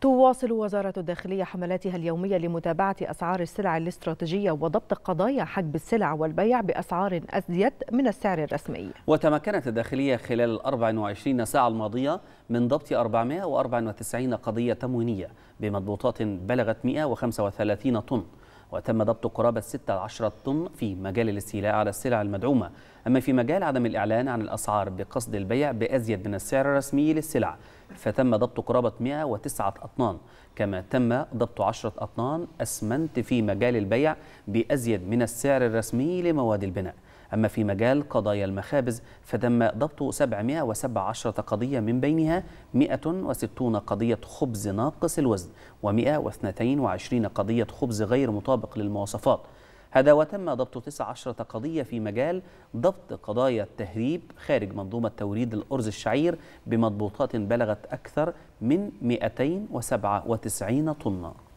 تواصل وزارة الداخلية حملاتها اليومية لمتابعة أسعار السلع الاستراتيجية وضبط قضايا حجب السلع والبيع بأسعار أزيد من السعر الرسمي وتمكنت الداخلية خلال ال 24 ساعة الماضية من ضبط 494 قضية تموينية بمضبوطات بلغت 135 طن وتم ضبط قرابة 16 طن في مجال الاستيلاء على السلع المدعومة أما في مجال عدم الإعلان عن الأسعار بقصد البيع بأزيد من السعر الرسمي للسلع فتم ضبط قرابة 109 أطنان كما تم ضبط 10 أطنان أسمنت في مجال البيع بأزيد من السعر الرسمي لمواد البناء أما في مجال قضايا المخابز فتم ضبط 717 قضية من بينها 160 قضية خبز ناقص الوزن و122 قضية خبز غير مطابق للمواصفات هذا وتم ضبط 19 قضية في مجال ضبط قضايا التهريب خارج منظومة توريد الأرز الشعير بمضبوطات بلغت أكثر من 297 طنًا